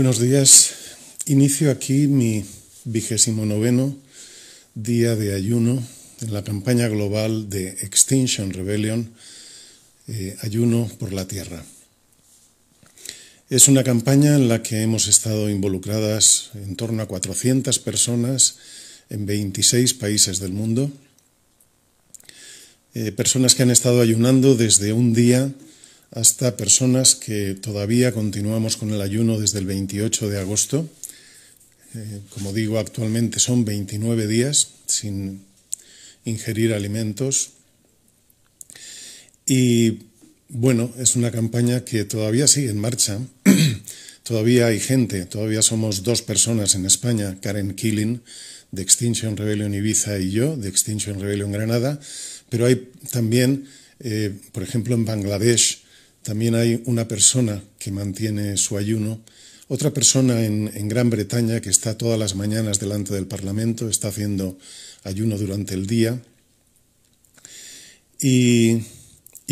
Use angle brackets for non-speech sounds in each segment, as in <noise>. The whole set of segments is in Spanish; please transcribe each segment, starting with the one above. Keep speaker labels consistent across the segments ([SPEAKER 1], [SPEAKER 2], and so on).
[SPEAKER 1] Buenos días. Inicio aquí mi vigésimo noveno día de ayuno en la campaña global de Extinction Rebellion, eh, Ayuno por la Tierra. Es una campaña en la que hemos estado involucradas en torno a 400 personas en 26 países del mundo, eh, personas que han estado ayunando desde un día hasta personas que todavía continuamos con el ayuno desde el 28 de agosto. Eh, como digo, actualmente son 29 días sin ingerir alimentos. Y bueno, es una campaña que todavía sigue en marcha. <clears throat> todavía hay gente, todavía somos dos personas en España, Karen Killing de Extinction Rebellion Ibiza y yo de Extinction Rebellion Granada, pero hay también, eh, por ejemplo, en Bangladesh, también hay una persona que mantiene su ayuno, otra persona en, Gran Bretaña que está todas las mañanas delante del Parlamento, está haciendo ayuno durante el día. Y,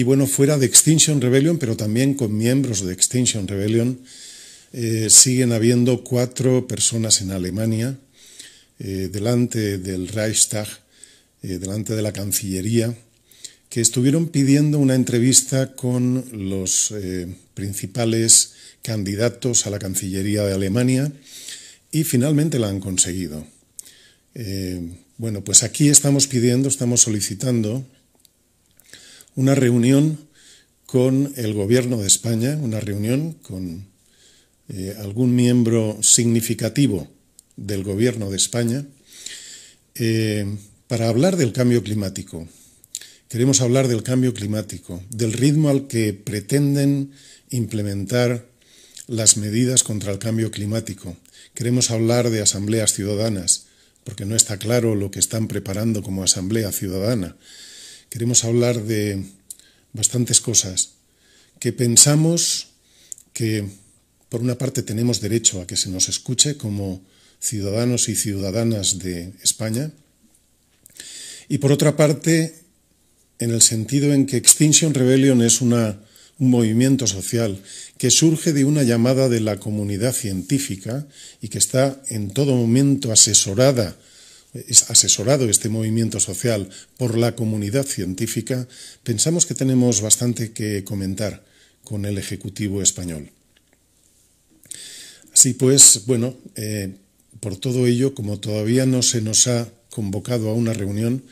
[SPEAKER 1] bueno, fuera de Extinction Rebellion, pero también con miembros de Extinction Rebellion, eh, siguen habiendo cuatro personas en Alemania, eh, delante del Reichstag, eh, delante de la Cancillería, que estuvieron pidiendo una entrevista con los eh, principales candidatos a la Cancillería de Alemania y finalmente la han conseguido. Eh, bueno, pues aquí estamos pidiendo, estamos solicitando una reunión con el Gobierno de España, una reunión con eh, algún miembro significativo del Gobierno de España, para hablar del cambio climático Queremos hablar del cambio climático, del ritmo al que pretenden implementar las medidas contra el cambio climático. Queremos hablar de asambleas ciudadanas, porque no está claro lo que están preparando como asamblea ciudadana. Queremos hablar de bastantes cosas que pensamos que, por una parte, tenemos derecho a que se nos escuche como ciudadanos y ciudadanas de España, y por otra parte, en el sentido en que Extinction Rebellion es un movimiento social que surge de una llamada de la comunidad científica y que está en todo momento asesorada asesorado este movimiento social por la comunidad científica, pensamos que tenemos bastante que comentar con el Ejecutivo español. Así pues, bueno, eh, por todo ello, como todavía no se nos ha convocado a una reunión,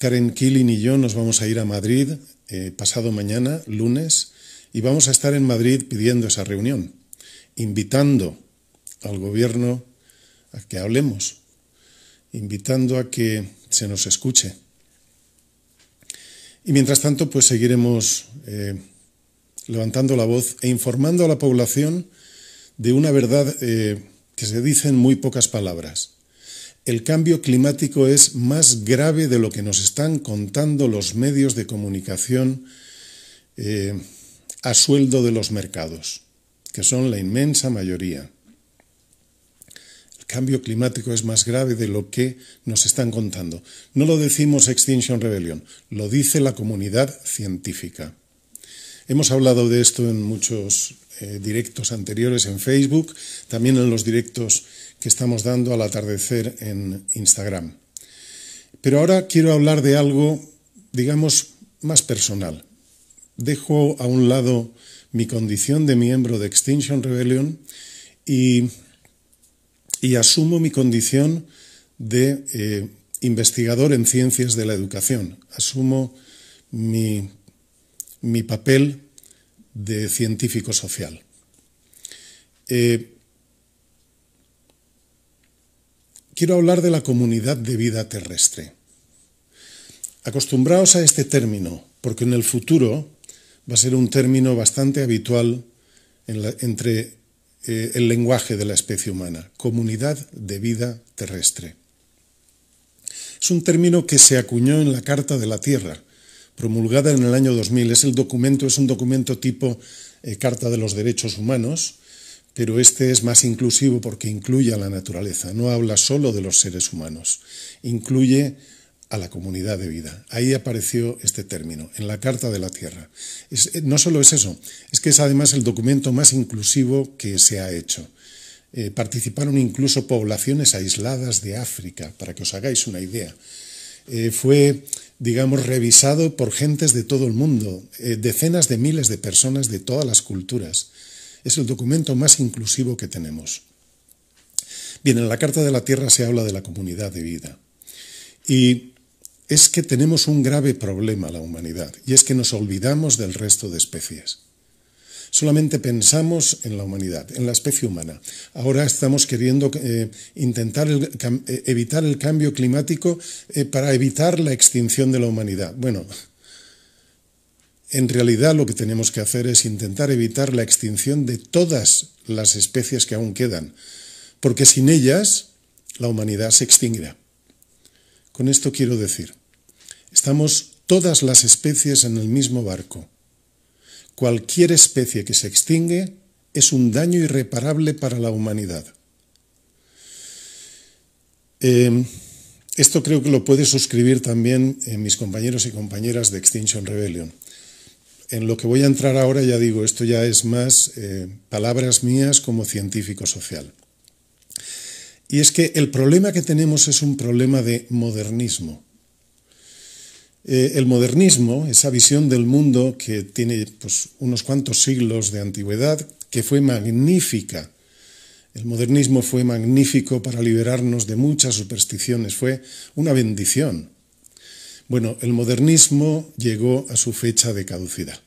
[SPEAKER 1] Karen Killing y yo nos vamos a ir a Madrid eh, pasado mañana, lunes, y vamos a estar en Madrid pidiendo esa reunión, invitando al gobierno a que hablemos, invitando a que se nos escuche. Y mientras tanto, pues seguiremos eh, levantando la voz e informando a la población de una verdad eh, que se dice en muy pocas palabras el cambio climático es más grave de lo que nos están contando los medios de comunicación eh, a sueldo de los mercados, que son la inmensa mayoría. El cambio climático es más grave de lo que nos están contando. No lo decimos Extinction Rebellion, lo dice la comunidad científica. Hemos hablado de esto en muchos eh, directos anteriores en Facebook, también en los directos que estamos dando al atardecer en Instagram. Pero ahora quiero hablar de algo, digamos, más personal. Dejo a un lado mi condición de miembro de Extinction Rebellion y, asumo mi condición de eh, investigador en ciencias de la educación. Asumo mi, mi papel de científico social. Eh, quiero hablar de la comunidad de vida terrestre. Acostumbraos a este término, porque en el futuro va a ser un término bastante habitual entre eh, el lenguaje de la especie humana, comunidad de vida terrestre. Es un término que se acuñó en la Carta de la Tierra, promulgada en el año 2000. Es, el documento, es un documento tipo eh, Carta de los Derechos Humanos, pero este es más inclusivo porque incluye a la naturaleza, no habla solo de los seres humanos, incluye a la comunidad de vida. Ahí apareció este término, en la Carta de la Tierra. Eh, no solo es eso, es que es además el documento más inclusivo que se ha hecho. Eh, participaron incluso poblaciones aisladas de África, para que os hagáis una idea. Eh, fue, digamos, revisado por gentes de todo el mundo, eh, decenas de miles de personas de todas las culturas. Es el documento más inclusivo que tenemos. Bien, en la Carta de la Tierra se habla de la comunidad de vida. Y es que tenemos un grave problema la humanidad, y es que nos olvidamos del resto de especies. Solamente pensamos en la humanidad, en la especie humana. Ahora estamos queriendo eh, intentar eh, evitar el cambio climático eh, para evitar la extinción de la humanidad. Bueno, en realidad lo que tenemos que hacer es intentar evitar la extinción de todas las especies que aún quedan, porque sin ellas la humanidad se extinguirá. Con esto quiero decir, estamos todas las especies en el mismo barco. Cualquier especie que se extingue es un daño irreparable para la humanidad. Em, esto creo que lo puede suscribir también en eh, mis compañeros y compañeras de Extinction Rebellion. En lo que voy a entrar ahora, ya digo, esto ya es más eh, palabras mías como científico social. Y es que el problema que tenemos es un problema de modernismo. Eh, el modernismo, esa visión del mundo que tiene pues, unos cuantos siglos de antigüedad, que fue magnífica. El modernismo fue magnífico para liberarnos de muchas supersticiones, fue una bendición. Bueno, el modernismo llegó a su fecha de caducidad.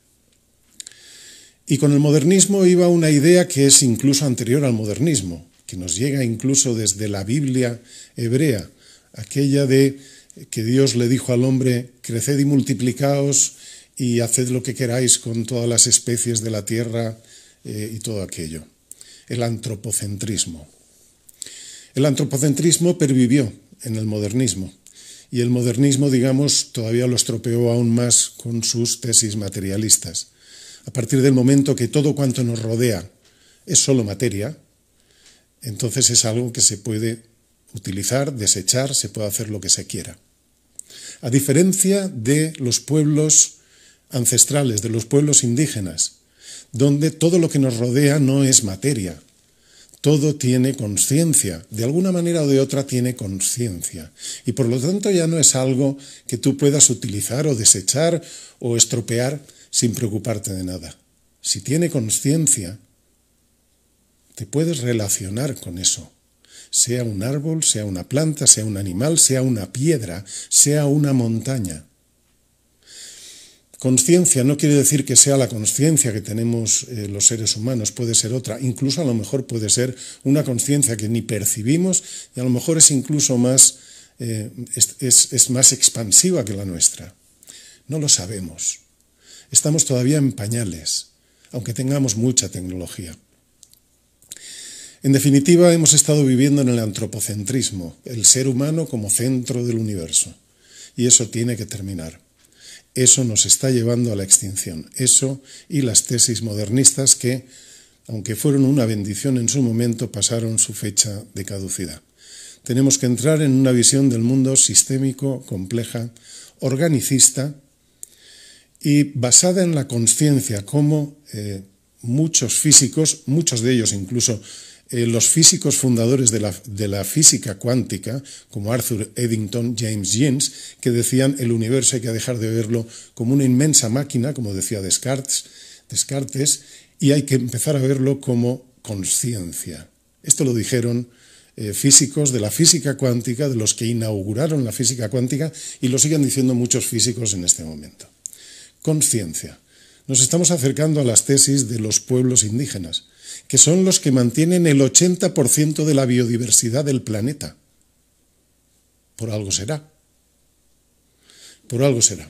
[SPEAKER 1] Y con el modernismo iba una idea que es incluso anterior al modernismo, que nos llega incluso desde la Biblia hebrea, aquella de que Dios le dijo al hombre, creced y multiplicaos y haced lo que queráis con todas las especies de la tierra eh, y todo aquello. El antropocentrismo. El antropocentrismo pervivió en el modernismo y el modernismo, digamos, todavía lo estropeó aún más con sus tesis materialistas. A partir del momento que todo cuanto nos rodea es solo materia, entonces es algo que se puede utilizar, desechar, se puede hacer lo que se quiera. A diferencia de los pueblos ancestrales, de los pueblos indígenas, donde todo lo que nos rodea no es materia, todo tiene conciencia, de alguna manera o de otra tiene conciencia, y por lo tanto ya no es algo que tú puedas utilizar o desechar o estropear sin preocuparte de nada. Si tiene conciencia, te puedes relacionar con eso sea un árbol, sea una planta, sea un animal, sea una piedra, sea una montaña. Conciencia no quiere decir que sea la conciencia que tenemos eh, los seres humanos, puede ser otra, incluso a lo mejor puede ser una conciencia que ni percibimos y a lo mejor es incluso más, eh, es más expansiva que la nuestra. No lo sabemos. Estamos todavía en pañales, aunque tengamos mucha tecnología. En definitiva, hemos estado viviendo en el antropocentrismo, el ser humano como centro del universo. Y eso tiene que terminar. Eso nos está llevando a la extinción. Eso y las tesis modernistas que, aunque fueron una bendición en su momento, pasaron su fecha de caducidad. Tenemos que entrar en una visión del mundo sistémico, compleja, organicista y basada en la conciencia, como eh, muchos físicos, muchos de ellos incluso eh, los físicos fundadores de la, física cuántica, como Arthur Eddington, James Jeans, que decían el universo hay que dejar de verlo como una inmensa máquina, como decía Descartes, Descartes y hay que empezar a verlo como conciencia. Esto lo dijeron eh, físicos de la física cuántica, de los que inauguraron la física cuántica, y lo siguen diciendo muchos físicos en este momento. Conciencia. Nos estamos acercando a las tesis de los pueblos indígenas que son los que mantienen el 80% de la biodiversidad del planeta. Por algo será. Por algo será.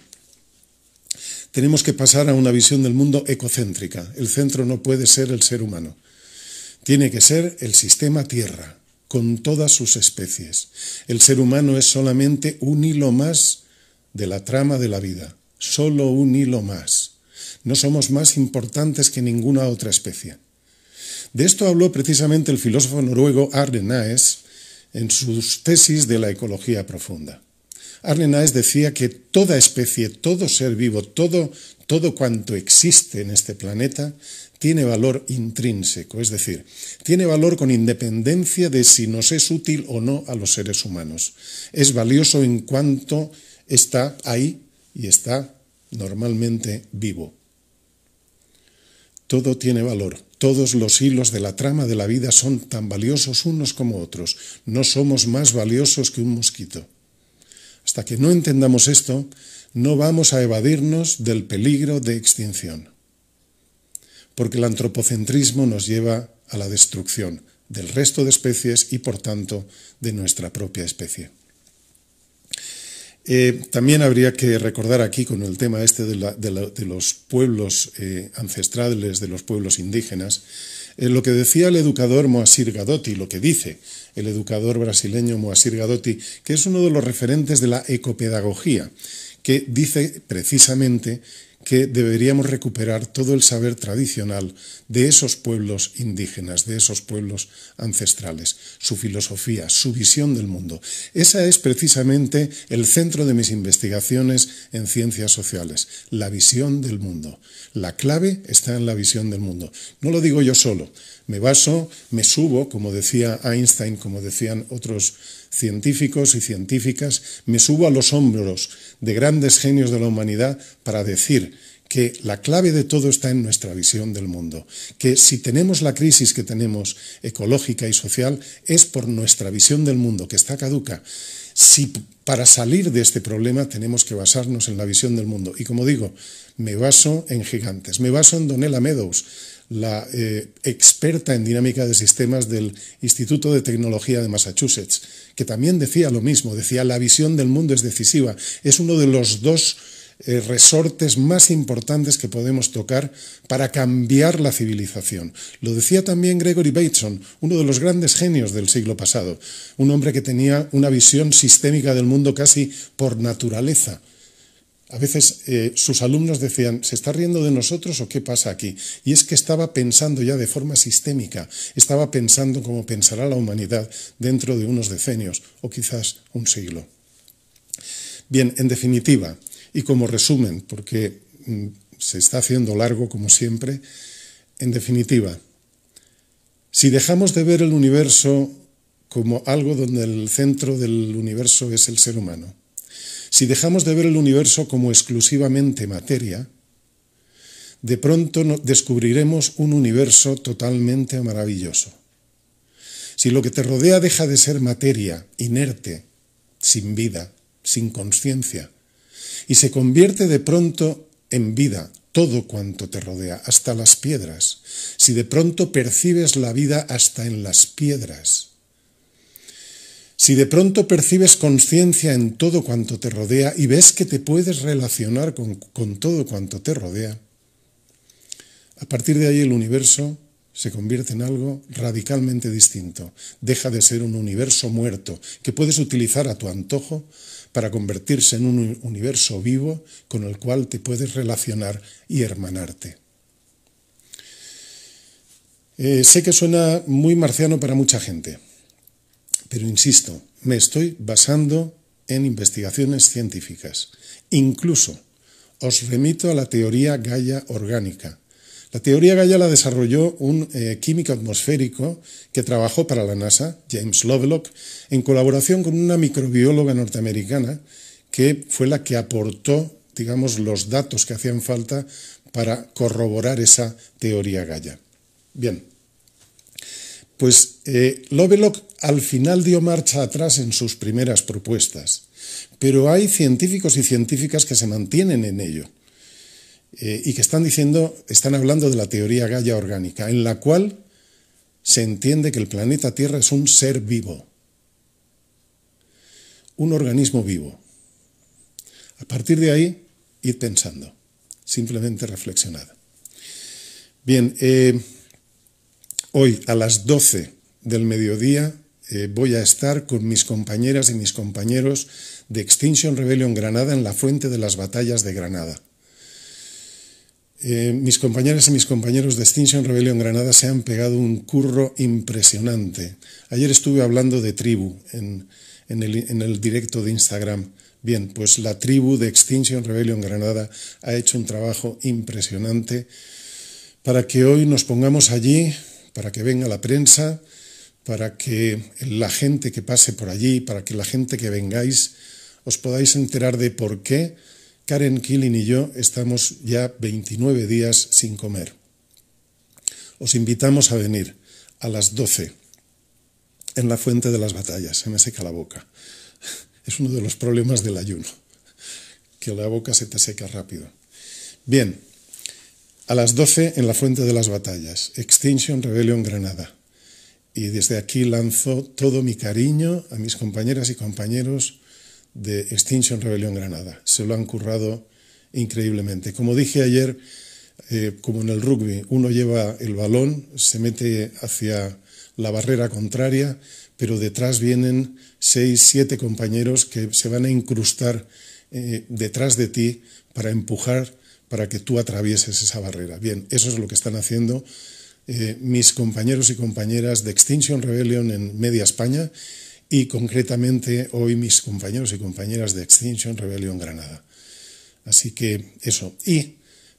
[SPEAKER 1] Tenemos que pasar a una visión del mundo ecocéntrica. El centro no puede ser el ser humano. Tiene que ser el sistema Tierra, con todas sus especies. El ser humano es solamente un hilo más de la trama de la vida, solo un hilo más. No somos más importantes que ninguna otra especie. De esto habló precisamente el filósofo noruego Arne Naes en sus tesis de la ecología profunda. Arne Naes decía que toda especie, todo ser vivo, todo, todo cuanto existe en este planeta tiene valor intrínseco, es decir, tiene valor con independencia de si nos es útil o no a los seres humanos. Es valioso en cuanto está ahí y está normalmente vivo. Todo tiene valor, todos los hilos de la trama de la vida son tan valiosos unos como otros. No somos más valiosos que un mosquito. Hasta que no entendamos esto, no vamos a evadirnos del peligro de extinción. Porque el antropocentrismo nos lleva a la destrucción del resto de especies y, por tanto, de nuestra propia especie. Eh, también habría que recordar aquí con el tema este de, los pueblos eh, ancestrales, de los pueblos indígenas, eh, lo que decía el educador Moasir Gadotti, lo que dice el educador brasileño Moasir Gadotti, que es uno de los referentes de la ecopedagogía, que dice precisamente que deberíamos recuperar todo el saber tradicional de esos pueblos indígenas, de esos pueblos ancestrales, su filosofía, su visión del mundo. Esa es precisamente el centro de mis investigaciones en ciencias sociales, la visión del mundo. La clave está en la visión del mundo. No lo digo yo solo, me baso, me subo, como decía Einstein, como decían otros científicos y científicas, me subo a los hombros de grandes genios de la humanidad para decir que la clave de todo está en nuestra visión del mundo, que si tenemos la crisis que tenemos ecológica y social es por nuestra visión del mundo que está caduca. Si para salir de este problema tenemos que basarnos en la visión del mundo y como digo, me baso en gigantes, me baso en Donella Meadows, la eh, experta en dinámica de sistemas del Instituto de Tecnología de Massachusetts, que también decía lo mismo, decía la visión del mundo es decisiva, es uno de los dos eh, resortes más importantes que podemos tocar para cambiar la civilización. Lo decía también Gregory Bateson, uno de los grandes genios del siglo pasado, un hombre que tenía una visión sistémica del mundo casi por naturaleza a veces eh, sus alumnos decían, ¿se está riendo de nosotros o qué pasa aquí? Y es que estaba pensando ya de forma sistémica, estaba pensando cómo pensará la humanidad dentro de unos decenios o quizás un siglo. Bien, en definitiva, y como resumen, porque mm, se está haciendo largo como siempre, en definitiva, si dejamos de ver el universo como algo donde el centro del universo es el ser humano, si dejamos de ver el universo como exclusivamente materia, de pronto descubriremos un universo totalmente maravilloso. Si lo que te rodea deja de ser materia, inerte, sin vida, sin conciencia, y se convierte de pronto en vida todo cuanto te rodea, hasta las piedras, si de pronto percibes la vida hasta en las piedras, si de pronto percibes conciencia en todo cuanto te rodea y ves que te puedes relacionar con, todo cuanto te rodea, a partir de ahí el universo se convierte en algo radicalmente distinto. Deja de ser un universo muerto que puedes utilizar a tu antojo para convertirse en un universo vivo con el cual te puedes relacionar y hermanarte. Eh, sé que suena muy marciano para mucha gente. Pero insisto, me estoy basando en investigaciones científicas. Incluso os remito a la teoría Gaia orgánica. La teoría Gaia la desarrolló un eh, químico atmosférico que trabajó para la NASA, James Lovelock, en colaboración con una microbióloga norteamericana que fue la que aportó, digamos, los datos que hacían falta para corroborar esa teoría Gaia. Bien, pues eh, Lovelock al final dio marcha atrás en sus primeras propuestas, pero hay científicos y científicas que se mantienen en ello eh, y que están diciendo, están hablando de la teoría Gaia orgánica, en la cual se entiende que el planeta Tierra es un ser vivo, un organismo vivo. A partir de ahí, ir pensando, simplemente reflexionar. Bien, eh, Hoy a las 12 del mediodía eh, voy a estar con mis compañeras y mis compañeros de Extinction Rebellion Granada en la Fuente de las Batallas de Granada. Eh, mis compañeras y mis compañeros de Extinction Rebellion Granada se han pegado un curro impresionante. Ayer estuve hablando de tribu en, el, en el directo de Instagram. Bien, pues la tribu de Extinction Rebellion Granada ha hecho un trabajo impresionante para que hoy nos pongamos allí para que venga la prensa, para que la gente que pase por allí, para que la gente que vengáis os podáis enterar de por qué Karen Killing y yo estamos ya 29 días sin comer. Os invitamos a venir a las 12 en la Fuente de las Batallas. Se me seca la boca. <laughs> Es uno de los problemas del ayuno, que la boca se te seca rápido. Bien, a las 12 en la Fuente de las Batallas, Extinction Rebellion Granada. Y desde aquí lanzo todo mi cariño a mis compañeras y compañeros de Extinction Rebellion Granada. Se lo han currado increíblemente. Como dije ayer, eh, como en el rugby, uno lleva el balón, se mete hacia la barrera contraria, pero detrás vienen seis, siete compañeros que se van a incrustar eh, detrás de ti para empujar para que tú atravieses esa barrera. Bien, eso es lo que están haciendo eh, mis compañeros y compañeras de Extinction Rebellion en Media España y concretamente hoy mis compañeros y compañeras de Extinction Rebellion Granada. Así que eso. Y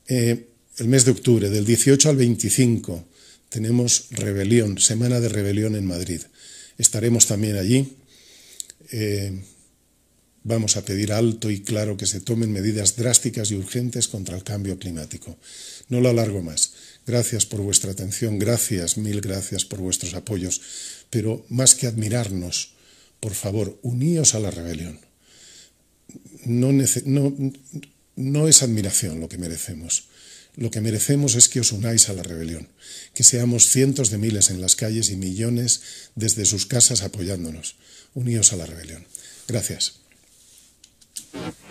[SPEAKER 1] eh, el mes de octubre, del 18 al 25, tenemos Rebelión, Semana de Rebelión en Madrid. Estaremos también allí. Eh, Vamos a pedir alto y claro que se tomen medidas drásticas y urgentes contra el cambio climático. No lo alargo más. Gracias por vuestra atención, gracias, mil gracias por vuestros apoyos. Pero más que admirarnos, por favor, uníos a la rebelión. No, es admiración lo que merecemos. Lo que merecemos es que os unáis a la rebelión, que seamos cientos de miles en las calles y millones desde sus casas apoyándonos. Uníos a la rebelión. Gracias. Yeah.